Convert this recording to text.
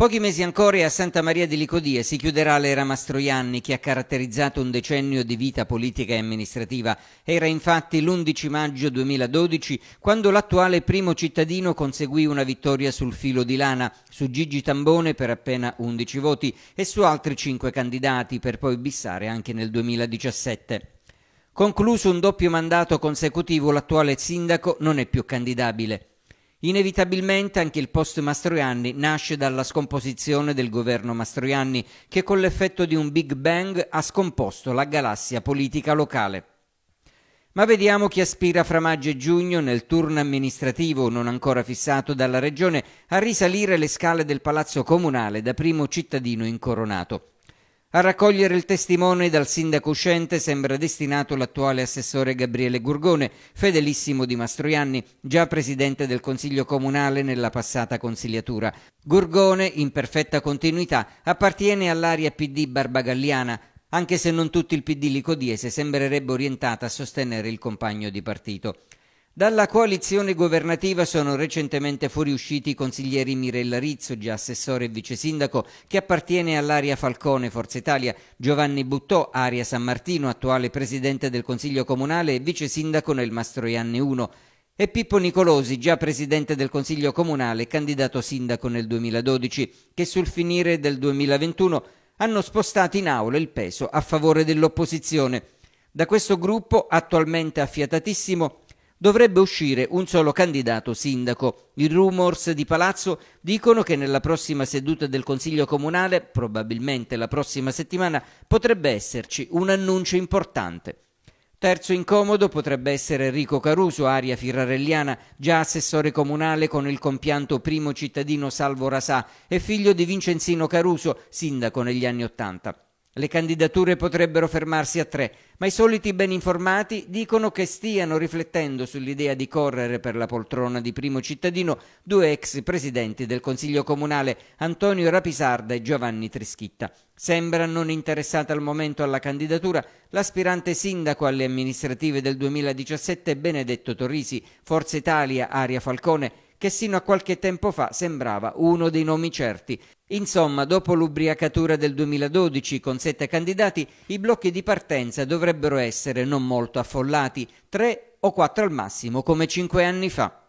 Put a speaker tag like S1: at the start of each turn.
S1: Pochi mesi ancora e a Santa Maria di Licodie si chiuderà l'era Mastroianni che ha caratterizzato un decennio di vita politica e amministrativa. Era infatti l'11 maggio 2012 quando l'attuale primo cittadino conseguì una vittoria sul filo di lana su Gigi Tambone per appena 11 voti e su altri 5 candidati per poi bissare anche nel 2017. Concluso un doppio mandato consecutivo l'attuale sindaco non è più candidabile. Inevitabilmente anche il post Mastroianni nasce dalla scomposizione del governo Mastroianni che con l'effetto di un Big Bang ha scomposto la galassia politica locale. Ma vediamo chi aspira fra maggio e giugno nel turno amministrativo non ancora fissato dalla regione a risalire le scale del palazzo comunale da primo cittadino incoronato. A raccogliere il testimone dal sindaco uscente sembra destinato l'attuale assessore Gabriele Gurgone, fedelissimo di Mastroianni, già presidente del Consiglio Comunale nella passata consigliatura. Gurgone, in perfetta continuità, appartiene all'area PD barbagalliana, anche se non tutto il PD licodiese sembrerebbe orientato a sostenere il compagno di partito. Dalla coalizione governativa sono recentemente fuoriusciti i consiglieri Mirella Rizzo, già assessore e vice sindaco, che appartiene all'area Falcone Forza Italia, Giovanni Buttò, area San Martino, attuale presidente del Consiglio Comunale e vice sindaco nel Mastroianni 1, e Pippo Nicolosi, già presidente del Consiglio Comunale, e candidato sindaco nel 2012, che sul finire del 2021 hanno spostato in aula il peso a favore dell'opposizione. Da questo gruppo, attualmente affiatatissimo, dovrebbe uscire un solo candidato sindaco. I rumors di Palazzo dicono che nella prossima seduta del Consiglio Comunale, probabilmente la prossima settimana, potrebbe esserci un annuncio importante. Terzo incomodo potrebbe essere Enrico Caruso, aria firarelliana, già assessore comunale con il compianto primo cittadino Salvo Rasà e figlio di Vincenzino Caruso, sindaco negli anni Ottanta. Le candidature potrebbero fermarsi a tre, ma i soliti ben informati dicono che stiano riflettendo sull'idea di correre per la poltrona di primo cittadino due ex presidenti del Consiglio Comunale, Antonio Rapisarda e Giovanni Trischitta. Sembra non interessata al momento alla candidatura l'aspirante sindaco alle amministrative del 2017 Benedetto Torrisi, Forza Italia, Aria Falcone, che sino a qualche tempo fa sembrava uno dei nomi certi. Insomma, dopo l'ubriacatura del 2012 con sette candidati, i blocchi di partenza dovrebbero essere non molto affollati, tre o quattro al massimo come cinque anni fa.